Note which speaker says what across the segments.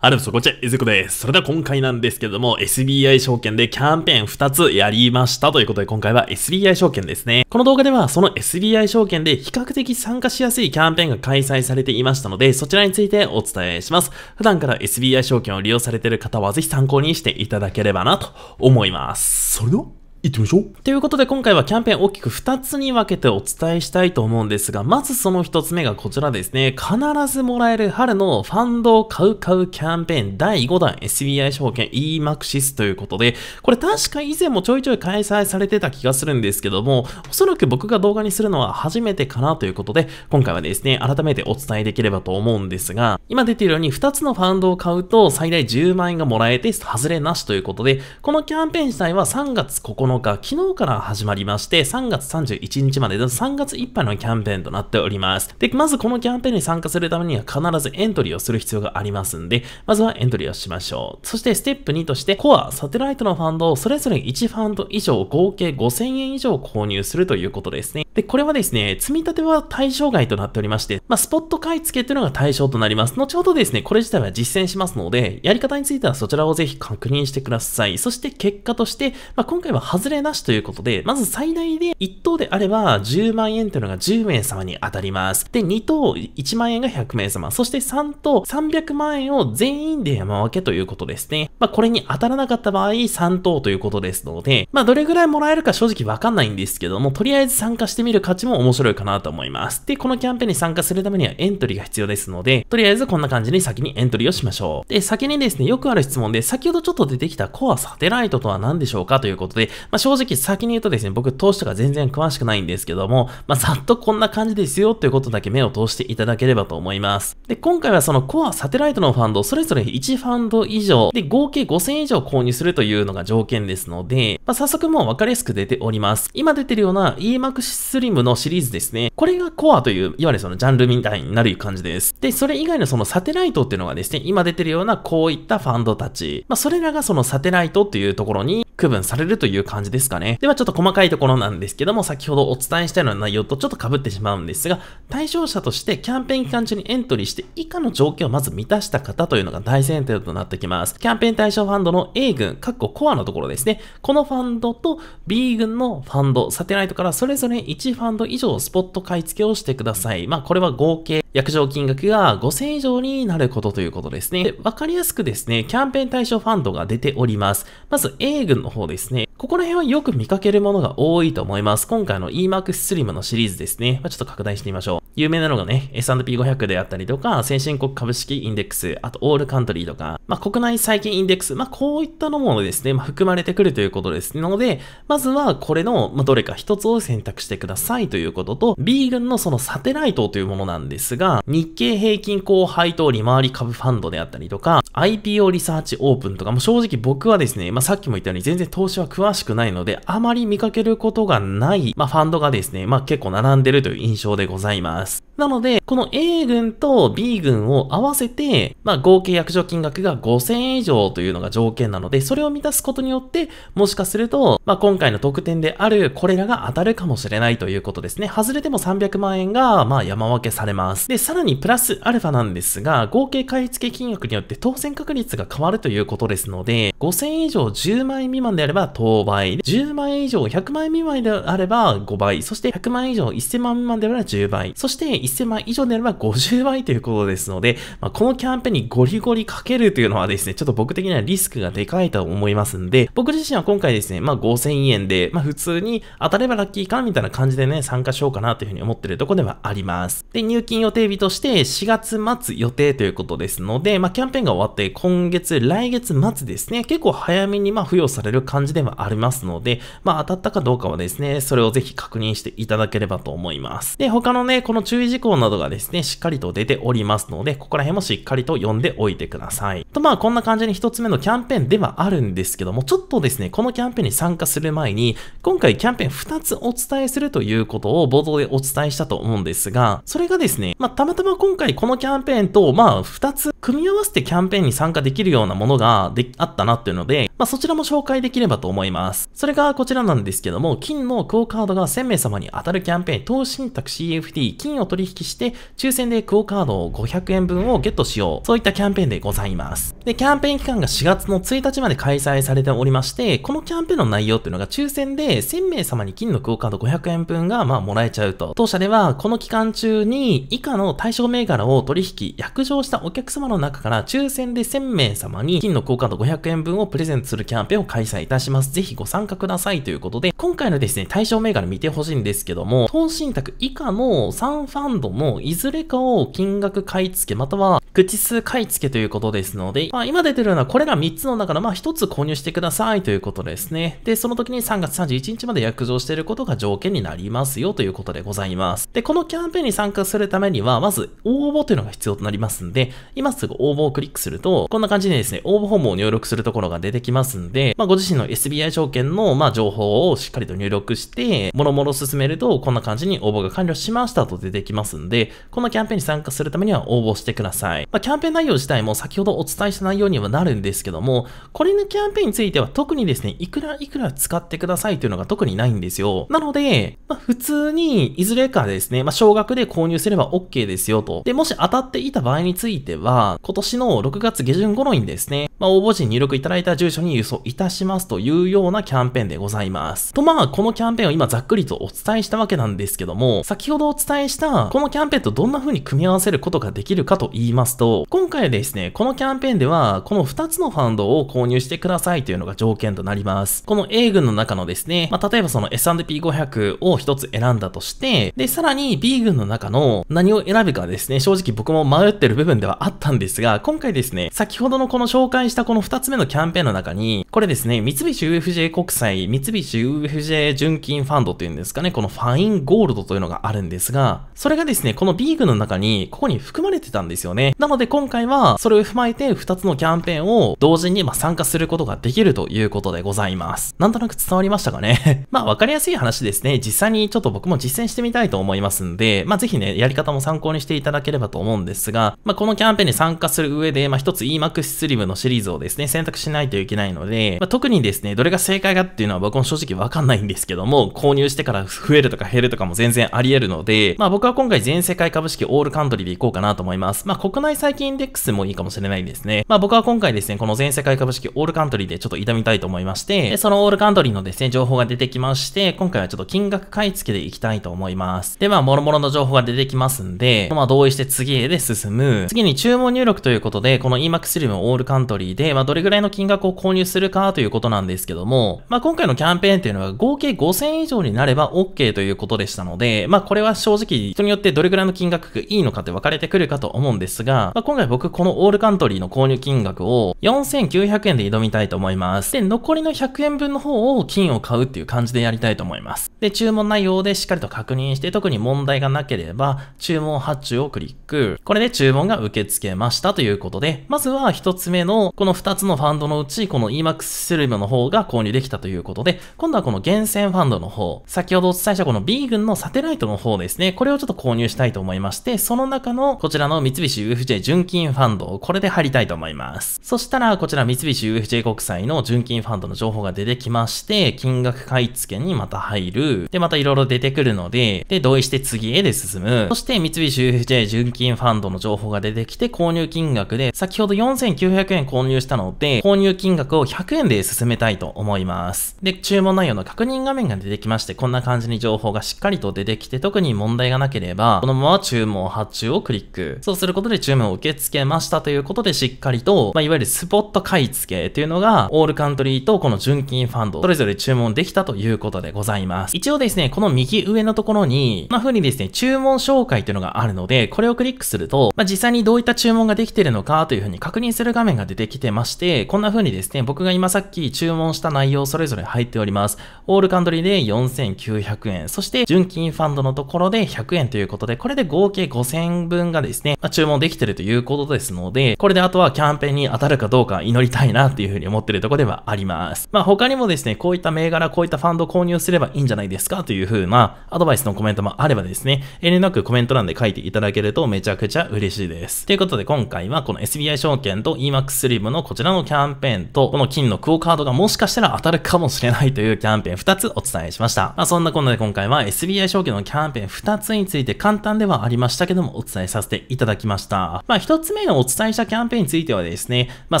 Speaker 1: あルプス、こんにちは、えずこです。それでは今回なんですけども、SBI 証券でキャンペーン2つやりましたということで、今回は SBI 証券ですね。この動画では、その SBI 証券で比較的参加しやすいキャンペーンが開催されていましたので、そちらについてお伝えします。普段から SBI 証券を利用されている方は、ぜひ参考にしていただければなと思います。それでは行ってみましょうということで今回はキャンペーン大きく2つに分けてお伝えしたいと思うんですが、まずその1つ目がこちらですね。必ずもらえる春のファンドを買う買うキャンペーン第5弾 SBI 証券 EMAXIS ということで、これ確か以前もちょいちょい開催されてた気がするんですけども、おそらく僕が動画にするのは初めてかなということで、今回はですね、改めてお伝えできればと思うんですが、今出ているように2つのファンドを買うと最大10万円がもらえて、外れなしということで、このキャンペーン自体は3月9日日、昨日から始まりまして、3月31日まで、3月いっぱいのキャンペーンとなっております。で、まずこのキャンペーンに参加するためには必ずエントリーをする必要がありますんで、まずはエントリーをしましょう。そしてステップ2として、コア、サテライトのファンドをそれぞれ1ファンド以上合計5000円以上購入するということですね。で、これはですね、積み立ては対象外となっておりまして、まあ、スポット買い付けというのが対象となります。後ほどですね、これ自体は実践しますので、やり方についてはそちらをぜひ確認してください。そして結果として、まあ、今回は外れなしということで、まず最大で1等であれば10万円というのが10名様に当たります。で、2等1万円が100名様、そして3等300万円を全員で山分けということですね。まあ、これに当たらなかった場合3等ということですので、まあ、どれぐらいもらえるか正直わかんないんですけども、とりあえず参加してみみる価値も面白いかなと思います。で、このキャンペーンに参加するためにはエントリーが必要ですので、とりあえずこんな感じに先にエントリーをしましょう。で、先にですね、よくある質問で、先ほどちょっと出てきたコアサテライトとは何でしょうかということで、まあ、正直先に言うとですね、僕投資とか全然詳しくないんですけども、まあ、ざっとこんな感じですよということだけ目を通していただければと思います。で、今回はそのコアサテライトのファンド、それぞれ1ファンド以上、で、合計5000以上購入するというのが条件ですので、まあ、早速もう分かりやすく出ております。今出てるような EMAX 指スリムのシリーズですね。これがコアという、いわゆるそのジャンルみたいになる感じです。で、それ以外のそのサテライトっていうのがですね、今出てるようなこういったファンドたち。まあ、それらがそのサテライトっていうところに区分されるという感じですかね。ではちょっと細かいところなんですけども、先ほどお伝えしたような内容とちょっと被ってしまうんですが、対象者としてキャンペーン期間中にエントリーして以下の条件をまず満たした方というのが大前提となってきます。キャンペーン対象ファンドの A 群、カッココアのところですね。このファンドと B 群のファンド、サテライトからそれぞれ1ファンド以上スポット買い付けをしてください。まあ、これは合計約定金額が5000以上になることということですね。わかりやすくですね、キャンペーン対象ファンドが出ております。まず A 群の方ですね。ここら辺はよく見かけるものが多いと思います。今回の EMAX Slim のシリーズですね。まあ、ちょっと拡大してみましょう。有名なのがね、S&P500 であったりとか、先進国株式インデックス、あとオールカントリーとか、まあ、国内債券インデックス、まあ、こういったのもですね、まあ、含まれてくるということですなので、まずはこれの、まどれか一つを選択してくださいということと、B 群のそのサテライトというものなんですが、日経平均高配当利回り株ファンドであったりとか、IPO リサーチオープンとか、も正直僕はですね、まあ、さっきも言ったように全然投資は詳しくないので、あまり見かけることがない、まあ、ファンドがですね、まあ、結構並んでるという印象でございます。us. なので、この A 群と B 群を合わせて、まあ、合計約定金額が5000円以上というのが条件なので、それを満たすことによって、もしかすると、まあ、今回の特典であるこれらが当たるかもしれないということですね。外れても300万円が、まあ、山分けされます。で、さらにプラスアルファなんですが、合計買い付け金額によって当選確率が変わるということですので、5000円以上10万円未満であれば当倍、10万円以上100万円未満であれば5倍、そして100万円以上1000万円未満であれば10倍、そして1000万以上であれば50倍ということですので、まあ、このキャンペーンにゴリゴリかけるというのはですね、ちょっと僕的にはリスクがでかいと思いますんで、僕自身は今回ですね、まあ、5000円で、まあ、普通に当たればラッキーかみたいな感じでね、参加しようかなというふうに思ってるとこではあります。で、入金予定日として4月末予定ということですので、まあ、キャンペーンが終わって今月、来月末ですね、結構早めにまあ付与される感じではありますので、まあ、当たったかどうかはですね、それをぜひ確認していただければと思います。で、他のね、この注意事事項などがですね、しっかりと出ておりますので、ここら辺もしっかりと読んでおいてください。と、まあこんな感じに一つ目のキャンペーンではあるんですけども、ちょっとですね、このキャンペーンに参加する前に、今回キャンペーン2つお伝えするということを冒頭でお伝えしたと思うんですが、それがですね、まあたまたま今回このキャンペーンと、まあ2つ組み合わせてキャンペーンに参加できるようなものがであったなっていうので、まあそちらも紹介できればと思います。それがこちらなんですけども、金のクオカードが1000名様に当たるキャンペーン、投資信託 CFT、金を取引して、抽選でクオカード500円分をゲットしよう。そういったキャンペーンでございます。で、キャンペーン期間が4月の1日まで開催されておりまして、このキャンペーンの内容っていうのが抽選で1000名様に金のクオカード500円分がまあもらえちゃうと。当社では、この期間中に以下の対象銘柄を取引、約定したお客様の中から抽選で1000名様に金のクオカード500円分をプレゼントするキャンペーンを開催いたします。ぜひご参加くださいということで、今回のですね、対象銘柄見てほしいんですけども、投資信託以下の3ファンンドのいずれかを金額買い付け、または口数買い付けということですので、まあ、今出てるのはこれら3つの中のまあ1つ購入してくださいということですね。で、その時に3月31日まで約定していることが条件になりますよということでございます。で、このキャンペーンに参加するためには、まず応募というのが必要となりますんで、今すぐ応募をクリックすると、こんな感じでですね、応募フォームを入力するところが出てきますんで、まあ、ご自身の SBI 証券のまあ情報をしっかりと入力して、もろもろ進めると、こんな感じに応募が完了しましたと出てきます。ますんで、このキャンペーンに参加するためには応募してください。まあ、キャンペーン内容自体も先ほどお伝えした内容にはなるんですけども、これのキャンペーンについては特にですね、いくらいくら使ってくださいというのが特にないんですよ。なので、まあ、普通にいずれかですね、まあ、少額で購入すれば OK ですよと。で、もし当たっていた場合については、今年の6月下旬頃にですね、まあ、応募時に入力いただいた住所に輸送いたしますというようなキャンペーンでございます。とまあ、このキャンペーンを今ざっくりとお伝えしたわけなんですけども、先ほどお伝えしたこのキャンペーンとどんな風に組み合わせることができるかと言いますと、今回ですね、このキャンペーンでは、この2つのファンドを購入してくださいというのが条件となります。この A 群の中のですね、まあ、例えばその S&P500 を1つ選んだとして、で、さらに B 群の中の何を選ぶかですね、正直僕も迷ってる部分ではあったんですが、今回ですね、先ほどのこの紹介したこの2つ目のキャンペーンの中に、これですね、三菱 UFJ 国際、三菱 UFJ 純金ファンドというんですかね、このファインゴールドというのがあるんですが、それがですね、このビーグの中に、ここに含まれてたんですよね。なので今回は、それを踏まえて2つのキャンペーンを同時にま参加することができるということでございます。なんとなく伝わりましたかね まあわかりやすい話ですね、実際にちょっと僕も実践してみたいと思いますんで、まあぜひね、やり方も参考にしていただければと思うんですが、まあこのキャンペーンに参加する上で、まあ一つ EMAX スリムのシリーズをですね、選択しないといけないので、まあ、特にですね、どれが正解かっていうのは僕も正直わかんないんですけども、購入してから増えるとか減るとかも全然あり得るので、まあ僕は今回全世界株式オールカントリーでいこうかなと思います。まあ国内最近インデックスもいいかもしれないですね。まあ僕は今回ですね、この全世界株式オールカントリーでちょっと挑みたいと思いまして、そのオールカントリーのですね、情報が出てきまして、今回はちょっと金額買い付けでいきたいと思います。で、まあもろの情報が出てきますんで、まあ同意して次へで進む。次に注文入力ということで、この EMAX リムオールカントリーで、まあ、どれぐらいの金額を購入するかということなんですけども、まあ、今回のキャンペーンっていうのは合計5000以上になれば OK ということでしたので、まあ、これは正直人によってどれぐらいの金額がいいのかって分かれてくるかと思うんですが、まあ、今回僕このオールカントリーの購入金額を4900円で挑みたいと思います。で、残りの100円分の方を金を買うっていう感じでやりたいと思います。で、注文内容でしっかりと確認して特に問題がなければ、注文発注をクリック。これで注文が受け付けましたということで、まずは一つ目のこの2つのファンドのうち、この EMAX セルビの方が購入できたということで、今度はこの厳選ファンドの方、先ほどお伝えしたこの B 群のサテライトの方ですね、これをちょっと購入したいと思いまして、その中のこちらの三菱 UFJ 純金ファンド、これで貼りたいと思います。そしたら、こちら三菱 UFJ 国債の純金ファンドの情報が出てきまして、金額買い付けにまた入る。で、また色々出てくるので、で、同意して次へで進む。そして、三菱 UFJ 純金ファンドの情報が出てきて、購入金額で、先ほど4900円購入入したので、購入金額を100円で進めたいと思います。で、注文内容の確認画面が出てきまして、こんな感じに情報がしっかりと出てきて、特に問題がなければ、このまま注文発注をクリック。そうすることで注文を受け付けましたということで、しっかりと、まあ、いわゆるスポット買い付けというのが、オールカントリーとこの純金ファンド、それぞれ注文できたということでございます。一応ですね、この右上のところに、こんな風にですね、注文紹介というのがあるので、これをクリックすると、まあ、実際にどういった注文ができているのかという風に確認する画面が出てききてまして、こんな風にですね、僕が今さっき注文した内容それぞれ入っております。オールカントリーで4900円、そして純金ファンドのところで100円ということで、これで合計5000分がですね、まあ、注文できてるということですので、これであとはキャンペーンに当たるかどうか祈りたいなっていう風に思ってるとこではあります。まあ他にもですね、こういった銘柄、こういったファンド購入すればいいんじゃないですかという風なアドバイスのコメントもあればですね、遠慮なくコメント欄で書いていただけるとめちゃくちゃ嬉しいです。ということで今回はこの SBI 証券と EMAX3 ーのこちらのキャンペーンと、この金のクオカードがもしかしたら当たるかもしれないというキャンペーン2つお伝えしました。まあ、そんなこんなで今回は SBI 証券のキャンペーン2つについて簡単ではありましたけどもお伝えさせていただきました。まあ、1つ目のお伝えしたキャンペーンについてはですね、まあ、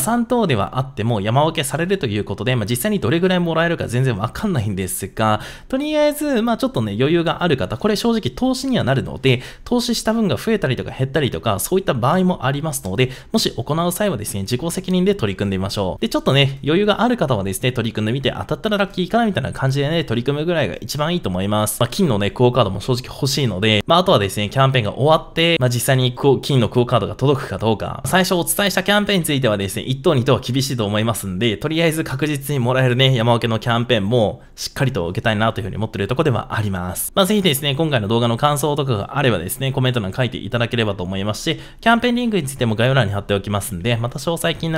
Speaker 1: 3等ではあっても山分けされるということで、まあ、実際にどれぐらいもらえるか全然わかんないんですが、とりあえず、まあ、ちょっとね、余裕がある方、これ正直投資にはなるので、投資した分が増えたりとか減ったりとか、そういった場合もありますので、もし行う際はですね、自己責任で取り組んでみましょう。で、ちょっとね、余裕がある方はですね、取り組んでみて当たったらラッキーかなみたいな感じでね、取り組むぐらいが一番いいと思います。まあ、金のね、クオカードも正直欲しいので、まあ、あとはですね、キャンペーンが終わって、まあ、実際にこう、金のクオカードが届くかどうか、最初お伝えしたキャンペーンについてはですね、1等2等は厳しいと思いますんで、とりあえず確実にもらえるね、山分けのキャンペーンもしっかりと受けたいなというふうに思ってるとこではあります。まあ、ぜひですね、今回の動画の感想とかがあればですね、コメント欄書いていただければと思いますし、キャンペーンリンクについても概要欄に貼っておきますんで、また詳細気になる